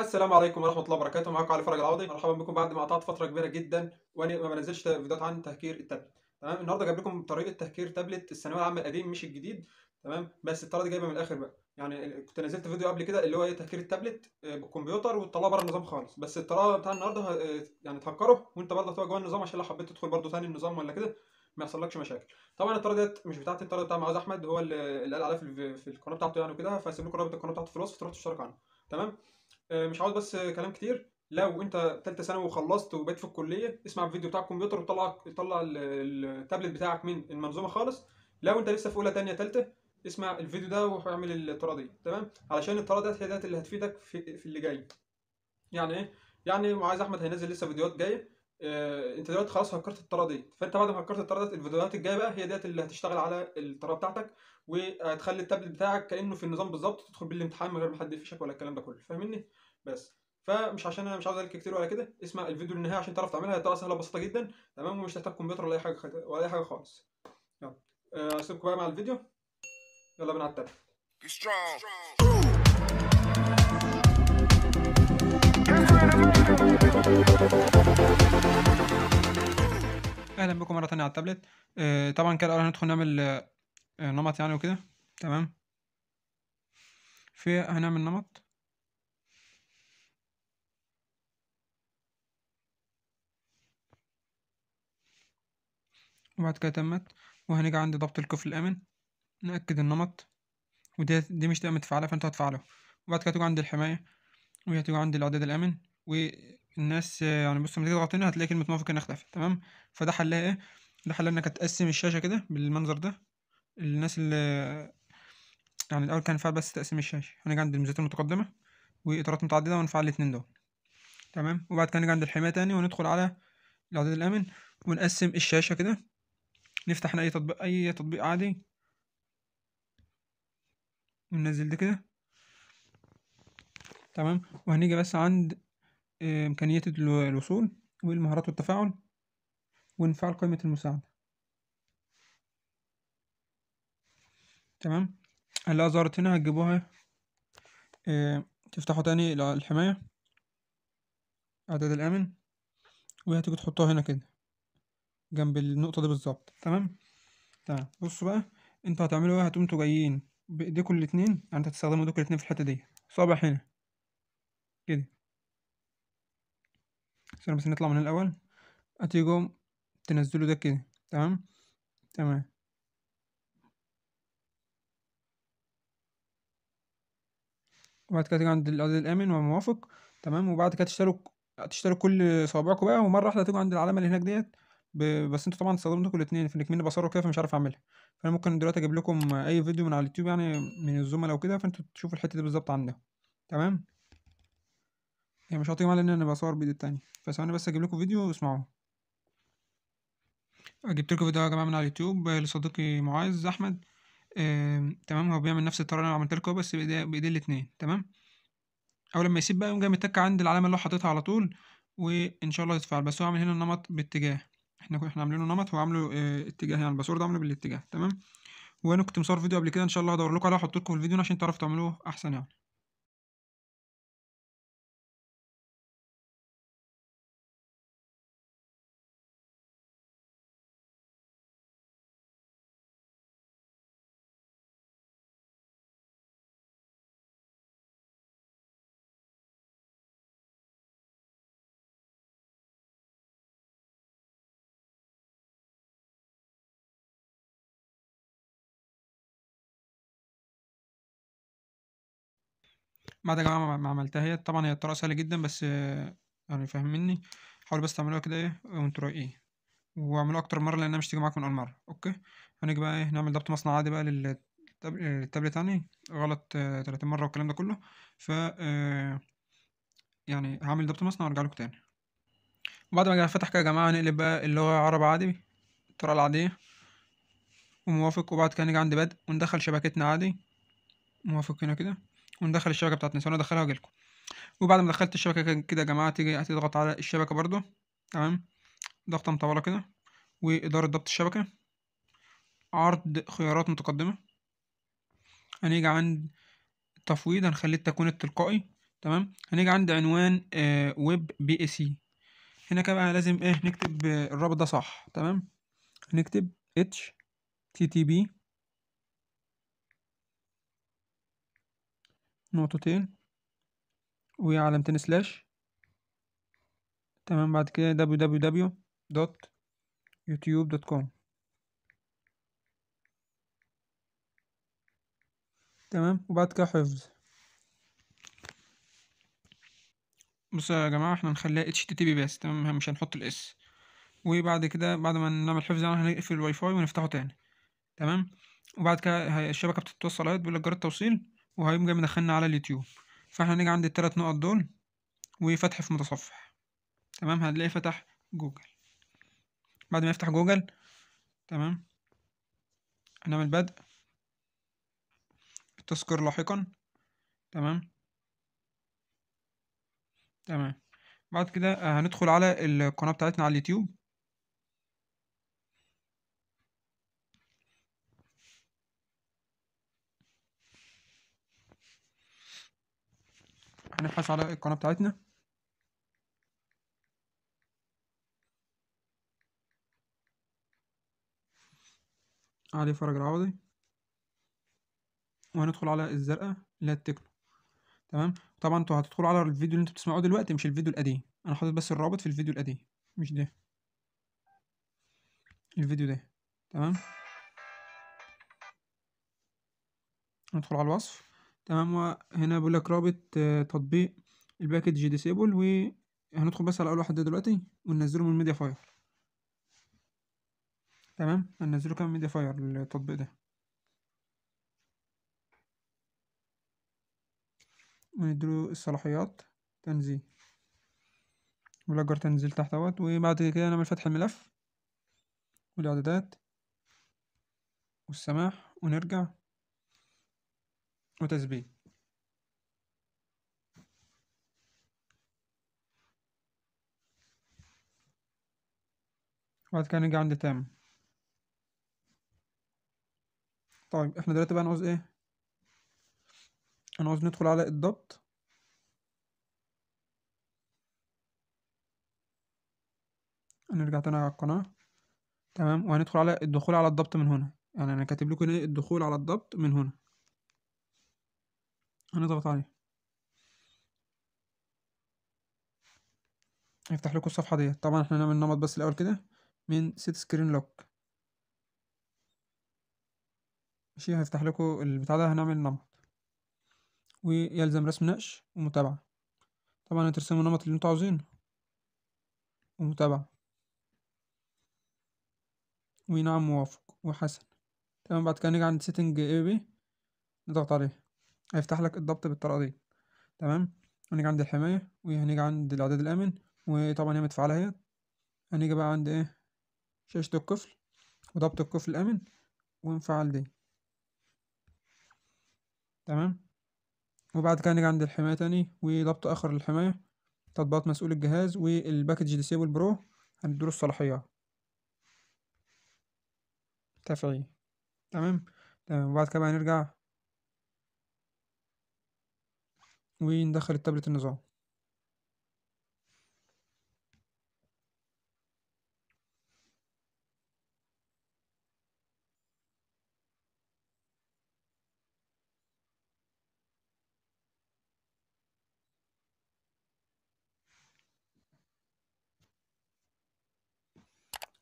السلام عليكم ورحمه الله وبركاته معاكم علي فرج العوضي مرحبا بكم بعد ما قطعت فتره كبيره جدا وانا ما بنزلش فيديوهات عن تهكير التابلت تمام النهارده جايب لكم طريقه تهكير تابلت الثانويه العامه القديم مش الجديد تمام بس الطريقه دي جايبه من الاخر بقى يعني كنت نزلت فيديو قبل كده اللي هو ايه تهكير التابلت آه، بالكمبيوتر وتطلعه بره النظام خالص بس الطريقه بتاع النهارده آه، يعني تهكره وانت برضه هتبقى جوه النظام عشان لو حبيت تدخل برضه ثاني النظام ولا كده ما يحصلكش مشاكل طبعا الطريقه ديت مش بتاعتي الطريقه بتاع معاذ احمد هو اللي قال عليها في القناه بتاعته يعني وكده فهسيب لكم رابط القناه بتاعته في الوصف تروحوا تشتركوا عنه تمام آه، مش عاوز بس كلام كتير لو انت ثالثه ثانوي وخلصت وبقيت في الكليه اسمع الفيديو بتاع الكمبيوتر وطلع طلع التابلت بتاعك من المنظومه خالص لو انت لسه في اولى ثانيه ثالثه اسمع الفيديو ده واعمل الطريقه دي تمام علشان الطريقه ديت هي ديت اللي هتفيدك في, في اللي جاي يعني ايه يعني معاذ احمد هينزل لسه فيديوهات جايه اه انت دلوقتي خلاص فكرت الطريقه دي فانت بعد ما فكرت الطريقه ديت الفيديوهات الجايه بقى هي ديت اللي هتشتغل على الطريقه بتاعتك وهتخلي التابلت بتاعك كانه في النظام بالظبط تدخل بالامتحان من غير ما حد يفشك ولا الكلام ده كله فاهمني بس فمش عشان انا مش عاوز اقول كتير ولا كده اسمع الفيديو للنهايه عشان تعرف تعملها هي طبعا سهله بسيطه جدا تمام ومش هتحتاج كمبيوتر ولا اي حاجه ولا اي حاجه خالص يلا آه، اسيبكم بقى مع الفيديو يلا بينا على اهلا بكم مره ثانيه على التابلت آه طبعا كده الاول هندخل نعمل آه نمط يعني وكده تمام في هنعمل نمط وبعد كده تمت وهنيجي عند ضبط الكفل الامن ناكد النمط ودي دي مش تبقى تفعلها فانت هتفعله وبعد كده تيجي عند الحمايه وهتيجي عند الاعداد الامن والناس يعني بص لما تيجي تضغط هنا هتلاقي كلمه موافق انها اختفت تمام فده حلها ايه ده حلها انك تقسم الشاشه كده بالمنظر ده الناس اللي يعني الاول كان فعل بس تقسيم الشاشه هنيجي عند الميزات المتقدمه واطارات متعدده ونفعل الاثنين دول تمام وبعد كده نيجي عند الحمايه تاني وندخل على الاعداد الامن ونقسم الشاشه كده نفتح اي تطبيق اي تطبيق عادي وننزل ده كده تمام وهنيجي بس عند آه، امكانيات الوصول والمهارات والتفاعل ونفعل قائمة المساعدة تمام هلا ظهرت هنا هتجيبوها آه، تفتحوا تاني الحماية اعداد الامن وهتيجي تحطوها هنا كده جنب النقطة دي بالظبط تمام تمام بصوا بقى انتوا هتعملوا ايه هتقوموا جايين بايديكوا الاتنين يعني انتوا هتستخدموا ايديكوا الاتنين في الحتة دي صابع هنا كده عشان بس نطلع من الأول هتيجوا تنزلوا ده كده تمام تمام وبعد كده تيجي عند القاضي الامن والموافق تمام وبعد كده تشتروا تشتروا كل صوابعكم بقى ومره واحده تيجوا عند العلامه اللي هناك ديت ب بس انتوا طبعًا استخدمتوا انتم في فإنِّك منّي بصره كده فمش عارف أعملها، فأنا ممكن دلوقتي أجيب لكم أي فيديو من على اليوتيوب يعني من الزُملا وكده، فانتوا تشوفوا الحتّة دي بالظبط عندهم، تمام؟ هي يعني مش هتيجي معايا لإن أنا بصور بيد التانية، فثواني بس أجيب لكم فيديو واسمعوه. جِبت لكم فيديو يا جماعة من على اليوتيوب لصديقي مُعَاذ أحمد، تمام، هو بيعمل نفس الطريقة اللي أنا عملتها لكم بس بإيديه بإيديه الاتنين، تمام؟ أول ما يسيب بقى يقوم جاي مِتَّك عند العلامة اللي هو حاططها على طول، وإن شاء الله يتفعل، بس هو عامل هنا النمط باتجاه. احنا احنا عاملينه نمط هو عامله اه اتجاه يعني الباسورد عامله بالاتجاه تمام وانا كنت مصور فيديو قبل كده ان شاء الله هدور لكم عليه واحط لكم في الفيديو عشان تعرفوا تعملوه احسن يعني بعد يا جماعه ما عملتها هي طبعا هي الطريقه سهله جدا بس آه، يعني مني حاولوا بس تعملوها كده ايه وانتوا رايقين واعملوها اكتر مره لانها مش تيجي معاكم من اول مره اوكي هنيجي بقى ايه نعمل ضبط مصنع عادي بقى للتابلت يعني غلط آه، تلاتين مره والكلام ده كله ف آه، يعني هعمل ضبط مصنع وارجع لكم تاني وبعد ما فتح كده يا جماعه هنقلب بقى اللي هو عرب عادي الطريقه العاديه وموافق وبعد كده نيجي عند بدء وندخل شبكتنا عادي موافق هنا كده وندخل الشبكه بتاعت نسوان واجي واجيلكم وبعد ما دخلت الشبكه كده يا جماعه تيجي هتضغط على الشبكه برضو تمام ضغطه مطوله كده واداره ضبط الشبكه عرض خيارات متقدمه هنيجي عند التفويض هنخليه التكوين التلقائي تمام هنيجي عند عنوان آه، ويب بي اي سي هنا كده بقى لازم ايه نكتب الرابط ده صح تمام هنكتب اتش تي تي بي نقطتين وعلامتين سلاش تمام بعد كده www.youtube.com تمام وبعد كده حفظ بصوا يا جماعة احنا هنخليها HTTP بس تمام مش هنحط الاس وبعد كده بعد ما نعمل حفظ يعني هنقفل الواي فاي ونفتحه تاني تمام وبعد كده الشبكة بتتوصل اهي بيقول لك جرى التوصيل وهيقوم جاي مدخلنا على اليوتيوب فاحنا هنيجي عند التلات نقط دول وفتح في متصفح تمام هنلاقيه فتح جوجل بعد ما يفتح جوجل تمام هنعمل بدء التذكير لاحقا تمام تمام بعد كده آه، هندخل على القناة بتاعتنا على اليوتيوب هنبحث على القناة بتاعتنا علي فرج العوضي وهندخل على الزرقاء اللي هي التكنو تمام طبعا انتوا هتدخلوا على الفيديو اللي انتوا بتسمعوه دلوقتي مش الفيديو القديم انا حاطط بس الرابط في الفيديو القديم مش ده الفيديو ده تمام ندخل على الوصف تمام وهنا بيقول لك رابط آه، تطبيق الباكج ديسيبل وهندخل بس على اول واحد ده دلوقتي وننزله من ميديا فاير تمام هننزله كمان ميديا فاير التطبيق ده ونديله الصلاحيات تنزيل بيقول تنزيل تحت اهوت وبعد كده نعمل فتح الملف والاعدادات والسماح ونرجع وتسبيح وبعد كده نيجي عند تام طيب احنا دلوقتي بقى نعوز ايه نعوز ندخل على الضبط نرجع تاني على القناة تمام وهندخل على الدخول على الضبط من هنا يعني انا كاتب لكم ايه الدخول على الضبط من هنا هنضغط عليه هيفتح لكم الصفحة ديت طبعا احنا هنعمل نمط بس الأول كده من سيت سكرين لوك ماشي هيفتح لكم البتاع ده هنعمل نمط ويلزم رسم نقش ومتابعة طبعا هترسموا النمط اللي انتوا عاوزينه ومتابعة ونعم موافق وحسن تمام بعد كده نيجي عند سيتنج اي بي نضغط عليه هيفتح لك الضبط بالطريقة دي تمام هنيجي عند الحماية وهنيجي عند الإعداد الآمن وطبعا هي متفعلة اهي هنيجي بقى عند إيه شاشة القفل وضبط القفل الآمن ونفعل دي تمام وبعد كده نيجي عند الحماية تاني وضبط آخر للحماية تطبيقات مسؤول الجهاز والباكج ديسيبل برو هندور الصلاحيه تفعيل تمام تمام وبعد كده بقى نرجع وندخل التابلت النظام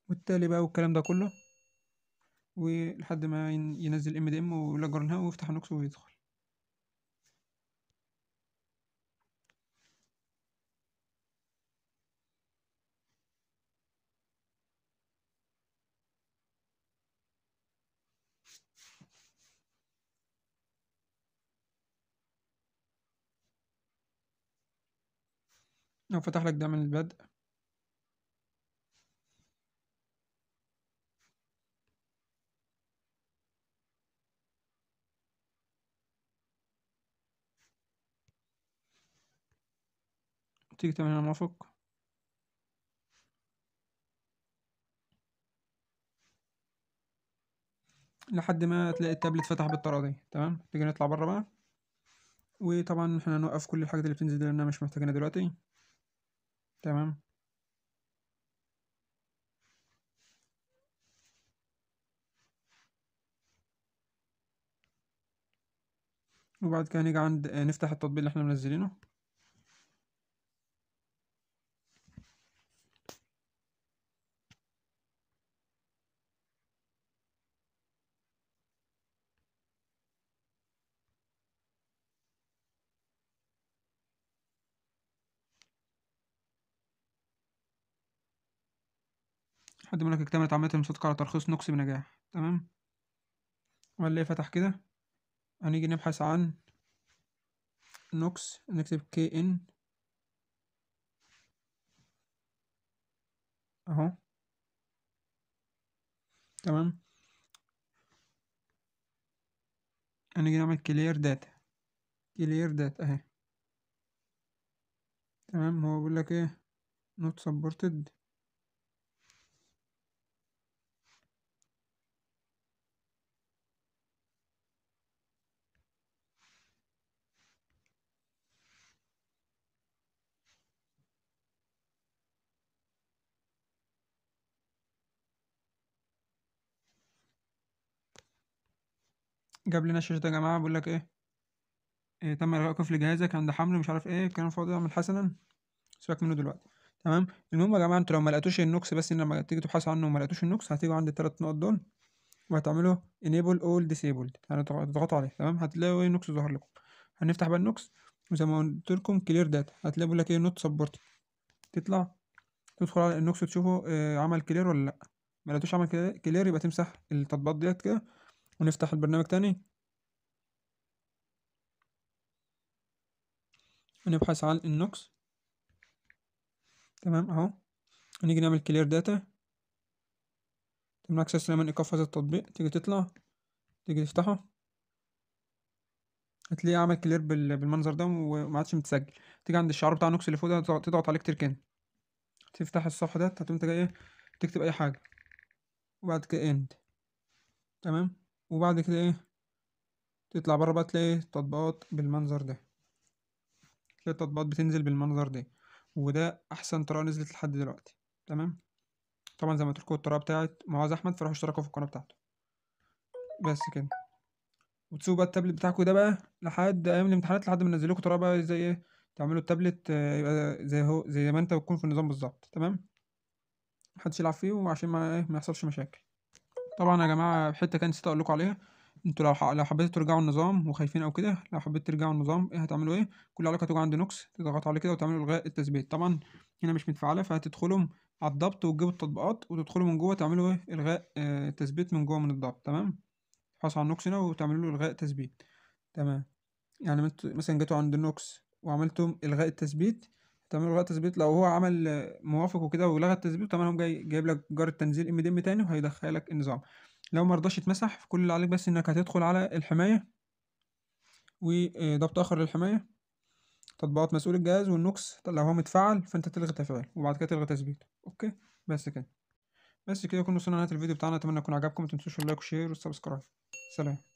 والتالي بقى والكلام ده كله ولحد ما ينزل ام دي ام ويلاجرنها ويفتح نوكس ويدخل لو فتح لك ده من البدء تيجي تعمل هنا موافق لحد ما تلاقي التابلت فتح بالطريقه دي تمام تيجي نطلع بره بقى وطبعا احنا هنوقف كل الحاجات اللي بتنزل دي لانها مش محتاجينها دلوقتي تمام. وبعد كده نيجي عند آه، نفتح التطبيق اللي إحنا منزلينه. لحد ما لك اكتملت عملية المصادقة على ترخيص نقص بنجاح تمام هنلاقي إيه فتح كده هنيجي نبحث عن نقص نكتب كي ان اهو تمام هنيجي نعمل كلير داتا كلير داتا اهي تمام هو بيقول لك ايه نوت سبورتد جاب لنا الشاشة يا جماعة بيقول لك إيه إيه تم إلغاء قفل جهازك عند حمل مش عارف إيه الكلام فاضي اعمل حسنا سيبك منه دلوقتي تمام المهم يا جماعة انتوا لو ملقتوش النوكس بس لما تيجي تبحثوا عنه وملقتوش النوكس هتيجوا عند التلات نقط دول وهتعملوا انيبل اول ديسيبل يعني تضغطوا عليه تمام هتلاقوا ايه النوكس ظهر لكم هنفتح بقى النوكس وزي ما قلت لكم كلير داتا هتلاقي بيقول لك ايه نوت سبورت تطلع تدخل على النوكس تشوفه آه، عمل كلير ولا لا ملقتوش عمل كلير يبقى تمسح التطبيقات ديت كده ونفتح البرنامج تاني ونبحث عن النوكس تمام اهو ونيجي نعمل كلير داتا تعمل اكسس لمن ايقاف هذا التطبيق تيجي تطلع تيجي تفتحه هتلاقيه عمل كلير بالمنظر ده وما عادش متسجل تيجي عند الشعار بتاع نوكس اللي فوق ده تضغط عليه كتير كان تفتح الصفحة ده هتقوم انت جاي تكتب اي حاجة وبعد كده اند تمام وبعد كده ايه تطلع بره بقى تلاقي تطبيقات بالمنظر ده تلاقي التطبيقات بتنزل بالمنظر ده وده احسن طريقه نزلت لحد دلوقتي تمام طبعا زي ما تركوا الطريقه بتاعت معاذ احمد فروحوا اشتركوا في القناه بتاعته بس كده وتسيبوا بقى التابلت بتاعكم ده بقى لحد ايام الامتحانات لحد ما ننزل لكم طريقه بقى زي ايه تعملوا التابلت آه، يبقى زي هو زي ما انت بتكون في النظام بالظبط تمام محدش يلعب فيه وعشان ما ايه ما يحصلش مشاكل طبعا يا جماعه حته كان نسيت اقول لكم عليها انتوا لو لو حبيتوا ترجعوا النظام وخايفين او كده لو حبيت ترجعوا النظام ايه هتعملوا ايه كل علاقه هتيجوا عند نوكس تضغطوا عليه كده وتعملوا الغاء التثبيت طبعا هنا مش متفعله فهتدخلوا على الضبط وتجيبوا التطبيقات وتدخلوا من جوه تعملوا ايه الغاء التثبيت آه، من جوه من الضبط تمام تحصل على النوكس هنا وتعملوا له الغاء تثبيت تمام يعني مثلا جيتوا عند النوكس وعملتم الغاء التثبيت تعمل لغاية تثبيت لو هو عمل موافق وكده ولغى التثبيت تمام هم جاي جايب لك جار التنزيل ام دي تاني وهيدخلك النظام لو ما رضاش يتمسح كل اللي عليك بس انك هتدخل على الحماية وضبط آه، اخر للحماية تطبيقات مسؤول الجهاز والنوكس لو هو متفعل فانت تلغي تفعيل وبعد كده تلغي تثبيت اوكي بس كده بس كده كنا وصلنا لنهاية الفيديو بتاعنا اتمنى يكون عجبكم متنسوش اللايك والشير والسبسكرايب سلام